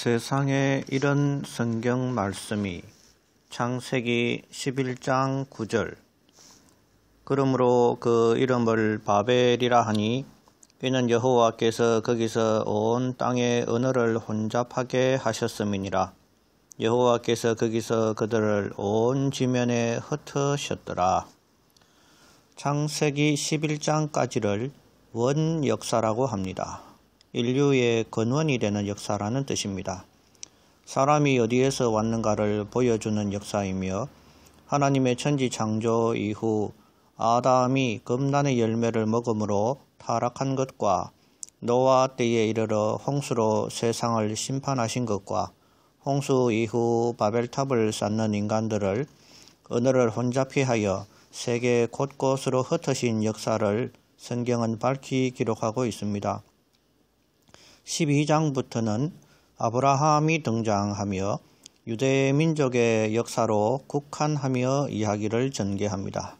세상에 이런 성경 말씀이 창세기 11장 9절 그러므로 그 이름을 바벨이라 하니 이는 여호와께서 거기서 온 땅의 언어를 혼잡하게 하셨음이니라 여호와께서 거기서 그들을 온 지면에 흩으셨더라 창세기 11장까지를 원 역사라고 합니다. 인류의 근원이 되는 역사라는 뜻입니다. 사람이 어디에서 왔는가를 보여주는 역사이며 하나님의 천지 창조 이후 아담이 금단의 열매를 먹음으로 타락한 것과 노아 때에 이르러 홍수로 세상을 심판하신 것과 홍수 이후 바벨탑을 쌓는 인간들을 은어를 혼잡히하여 세계 곳곳으로 흩어진 역사를 성경은 밝히 기록하고 있습니다. 12장부터는 아브라함이 등장하며 유대 민족의 역사로 국한하며 이야기를 전개합니다.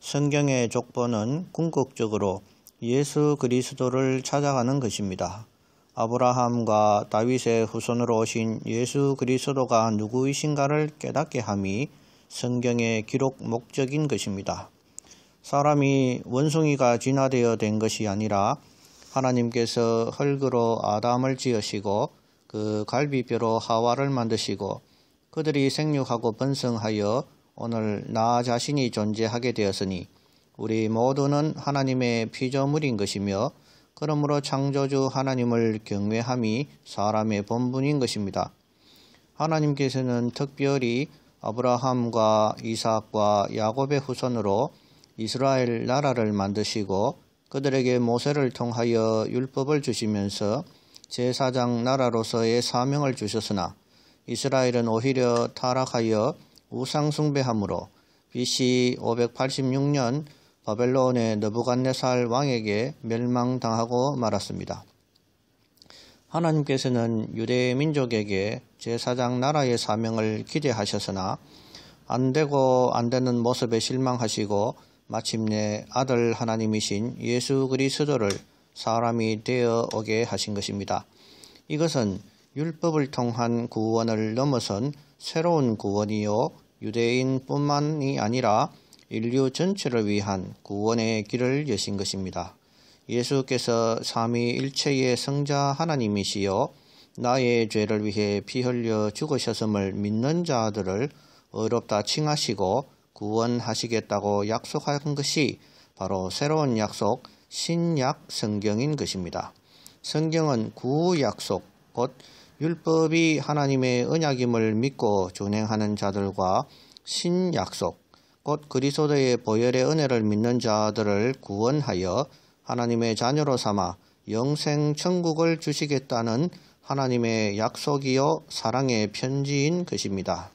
성경의 족보는 궁극적으로 예수 그리스도를 찾아가는 것입니다. 아브라함과 다윗의 후손으로 오신 예수 그리스도가 누구이신가를 깨닫게 함이 성경의 기록 목적인 것입니다. 사람이 원숭이가 진화되어 된 것이 아니라 하나님께서 흙으로 아담을 지으시고 그 갈비뼈로 하와를 만드시고 그들이 생육하고 번성하여 오늘 나 자신이 존재하게 되었으니 우리 모두는 하나님의 피조물인 것이며 그러므로 창조주 하나님을 경외함이 사람의 본분인 것입니다. 하나님께서는 특별히 아브라함과 이삭과 야곱의 후손으로 이스라엘 나라를 만드시고 그들에게 모세를 통하여 율법을 주시면서 제사장 나라로서의 사명을 주셨으나 이스라엘은 오히려 타락하여 우상숭배함으로 BC 586년 바벨론의 너부갓네살 왕에게 멸망당하고 말았습니다. 하나님께서는 유대 민족에게 제사장 나라의 사명을 기대하셨으나 안되고 안되는 모습에 실망하시고 마침내 아들 하나님이신 예수 그리스도를 사람이 되어 오게 하신 것입니다. 이것은 율법을 통한 구원을 넘어선 새로운 구원이요 유대인뿐만이 아니라 인류 전체를 위한 구원의 길을 여신 것입니다. 예수께서 삼위일체의 성자 하나님이시요 나의 죄를 위해 피 흘려 죽으셨음을 믿는 자들을 어렵다 칭하시고 구원하시겠다고 약속한 것이 바로 새로운 약속, 신약 성경인 것입니다. 성경은 구약속, 곧 율법이 하나님의 언약임을 믿고 준행하는 자들과 신약속, 곧 그리스도의 보혈의 은혜를 믿는 자들을 구원하여 하나님의 자녀로 삼아 영생 천국을 주시겠다는 하나님의 약속이요 사랑의 편지인 것입니다.